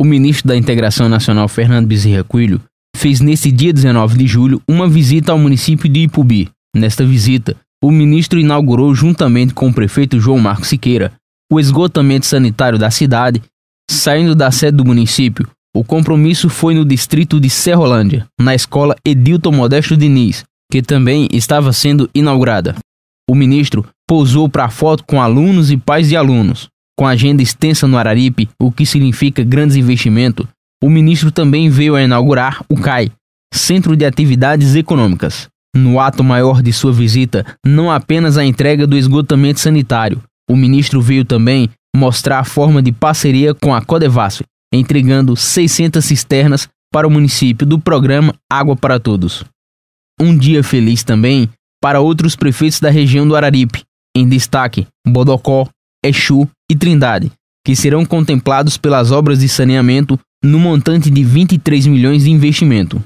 O ministro da Integração Nacional, Fernando Bezerra Coelho, fez nesse dia 19 de julho uma visita ao município de Ipubi. Nesta visita, o ministro inaugurou, juntamente com o prefeito João Marco Siqueira, o esgotamento sanitário da cidade, saindo da sede do município. O compromisso foi no distrito de Serrolândia, na escola Edilton Modesto Diniz, que também estava sendo inaugurada. O ministro pousou para foto com alunos e pais de alunos. Com agenda extensa no Araripe, o que significa grandes investimentos, o ministro também veio a inaugurar o CAI, Centro de Atividades Econômicas. No ato maior de sua visita, não apenas a entrega do esgotamento sanitário, o ministro veio também mostrar a forma de parceria com a Codevasf, entregando 600 cisternas para o município do programa Água para Todos. Um dia feliz também para outros prefeitos da região do Araripe, em destaque Bodocó, Exu e Trindade, que serão contemplados pelas obras de saneamento no montante de 23 milhões de investimento.